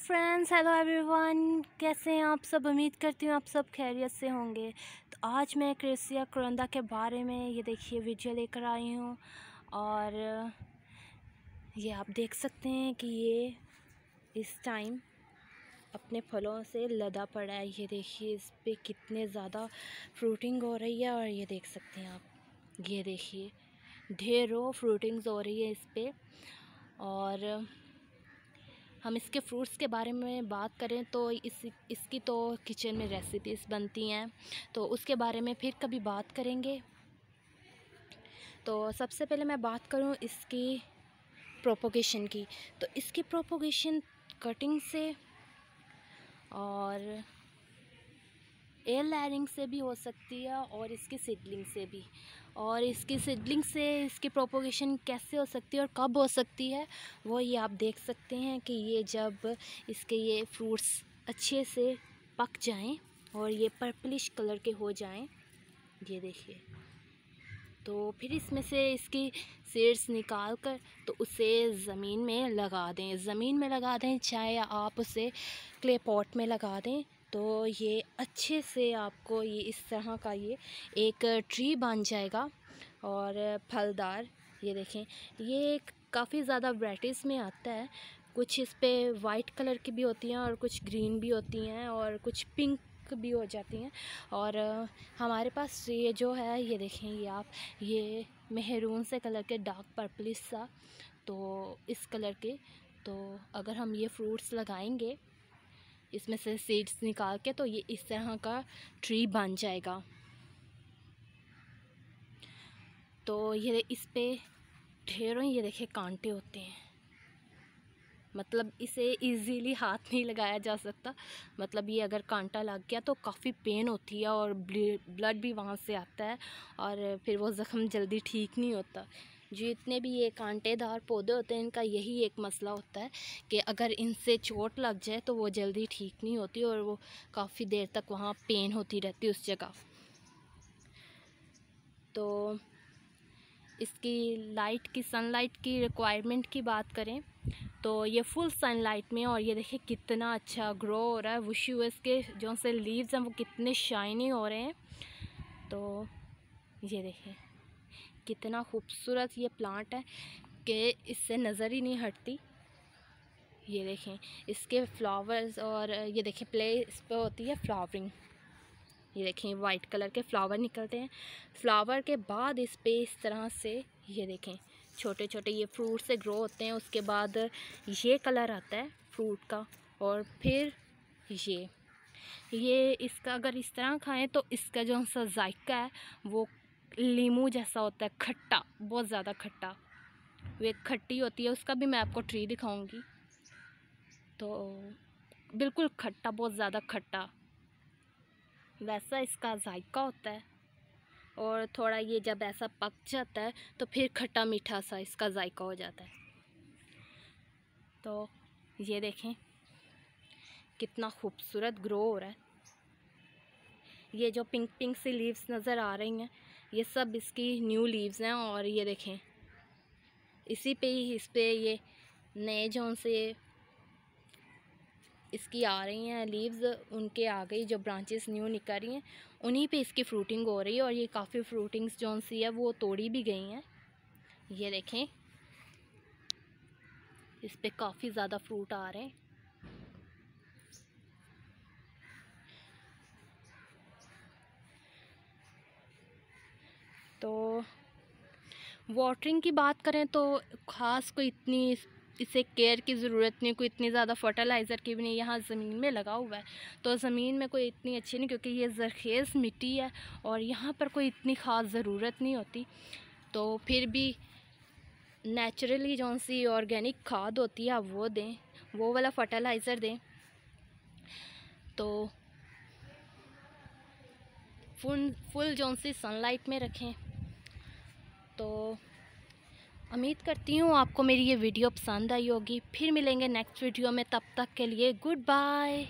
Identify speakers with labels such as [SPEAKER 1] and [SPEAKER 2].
[SPEAKER 1] friends hello everyone कैसे हैं आप सब उम्मीद करती हूँ आप सब खैरियत से होंगे तो आज मैं क्रेसिया क्रंदा के बारे में ये देखिए वीडियो लेकर आई हूँ और ये आप देख सकते हैं कि ये इस टाइम अपने फलों से लदा पड़ा है ये देखिए इस पर कितने ज़्यादा फ्रूटिंग हो रही है और ये देख सकते हैं आप ये देखिए ढेरों फ्रूटिंग्स हो रही है इस पर और हम इसके फ्रूट्स के बारे में बात करें तो इस इसकी तो किचन में रेसिपीज़ बनती हैं तो उसके बारे में फिर कभी बात करेंगे तो सबसे पहले मैं बात करूँ इसकी प्रोपोगेशन की तो इसकी प्रोपोगेशन कटिंग से और एयर लैरिंग से भी हो सकती है और इसके सिडलिंग से भी और इसकी सिडलिंग से इसकी प्रोपोगेशन कैसे हो सकती है और कब हो सकती है वो ये आप देख सकते हैं कि ये जब इसके ये फ्रूट्स अच्छे से पक जाएं और ये पर्पलिश कलर के हो जाएं ये देखिए तो फिर इसमें से इसकी सीड्स निकाल कर तो उसे ज़मीन में लगा दें ज़मीन में लगा दें चाहे आप उसे क्ले पॉट में लगा दें तो ये अच्छे से आपको ये इस तरह का ये एक ट्री बन जाएगा और फलदार ये देखें ये काफ़ी ज़्यादा वराइटीज़ में आता है कुछ इस पर वाइट कलर की भी होती हैं और कुछ ग्रीन भी होती हैं और कुछ पिंक भी हो जाती हैं और हमारे पास ये जो है ये देखें ये आप ये मेहरून से कलर के डार्क पर्पलिस सा तो इस कलर के तो अगर हम ये फ्रूट्स लगाएंगे इसमें से सीड्स निकाल के तो ये इस तरह का ट्री बन जाएगा तो ये इस पर ढेरों ये देखे कांटे होते हैं मतलब इसे इजीली हाथ नहीं लगाया जा सकता मतलब ये अगर कांटा लग गया तो काफ़ी पेन होती है और ब्लड भी वहाँ से आता है और फिर वो ज़ख़म जल्दी ठीक नहीं होता जितने भी ये कांटेदार पौधे होते हैं इनका यही एक मसला होता है कि अगर इनसे चोट लग जाए तो वो जल्दी ठीक नहीं होती और वो काफ़ी देर तक वहाँ पेन होती रहती उस जगह तो इसकी लाइट की सनलाइट की रिक्वायरमेंट की बात करें तो ये फुल सनलाइट में और ये देखिए कितना अच्छा ग्रो हो रहा है वुशी इसके के जो से लीव्स हैं वो कितने शाइनी हो रहे हैं तो ये देखिए कितना खूबसूरत ये प्लांट है कि इससे नज़र ही नहीं हटती ये देखें इसके फ्लावर्स और ये देखें प्ले इस पर होती है फ्लावरिंग ये देखें वाइट कलर के फ्लावर निकलते हैं फ्लावर के बाद इस पर इस तरह से ये देखें छोटे छोटे ये फ्रूट से ग्रो होते हैं उसके बाद ये कलर आता है फ्रूट का और फिर ये ये इसका अगर इस तरह खाएं तो इसका जो सा जायका है वो लीमू जैसा होता है खट्टा बहुत ज़्यादा खट्टा वे खट्टी होती है उसका भी मैं आपको ट्री दिखाऊंगी तो बिल्कुल खट्टा बहुत ज़्यादा खट्टा वैसा इसका जायका होता है और थोड़ा ये जब ऐसा पक जाता है तो फिर खट्टा मीठा सा इसका जायका हो जाता है तो ये देखें कितना खूबसूरत ग्रो हो रहा है ये जो पिंक पिंक सी लीव्स नज़र आ रही हैं ये सब इसकी न्यू लीव्स हैं और ये देखें इसी पे ही इस पर ये नए जो से इसकी आ रही हैं लीव्स उनके आ गई जो ब्रांचेस न्यू निकल रही हैं उन्हीं पे इसकी फ्रूटिंग हो रही है और ये काफ़ी फ्रूटिंग्स जो सी है वो तोड़ी भी गई हैं ये देखें इस पर काफ़ी ज़्यादा फ्रूट आ रहे हैं तो वाटरिंग की बात करें तो ख़ास कोई इतनी इसे केयर की ज़रूरत नहीं कोई इतनी ज़्यादा फर्टिलाइज़र की भी नहीं यहाँ ज़मीन में लगा हुआ है तो ज़मीन में कोई इतनी अच्छी नहीं क्योंकि ये ज़रखेज़ मिट्टी है और यहाँ पर कोई इतनी ख़ास ज़रूरत नहीं होती तो फिर भी नेचुरली जौन सी ऑर्गेनिक खाद होती है वो दें वो वाला फर्टिलाइज़र दें तो फुल फुल जौन सी सनलाइट में रखें तो उम्मीद करती हूँ आपको मेरी ये वीडियो पसंद आई होगी फिर मिलेंगे नेक्स्ट वीडियो में तब तक के लिए गुड बाय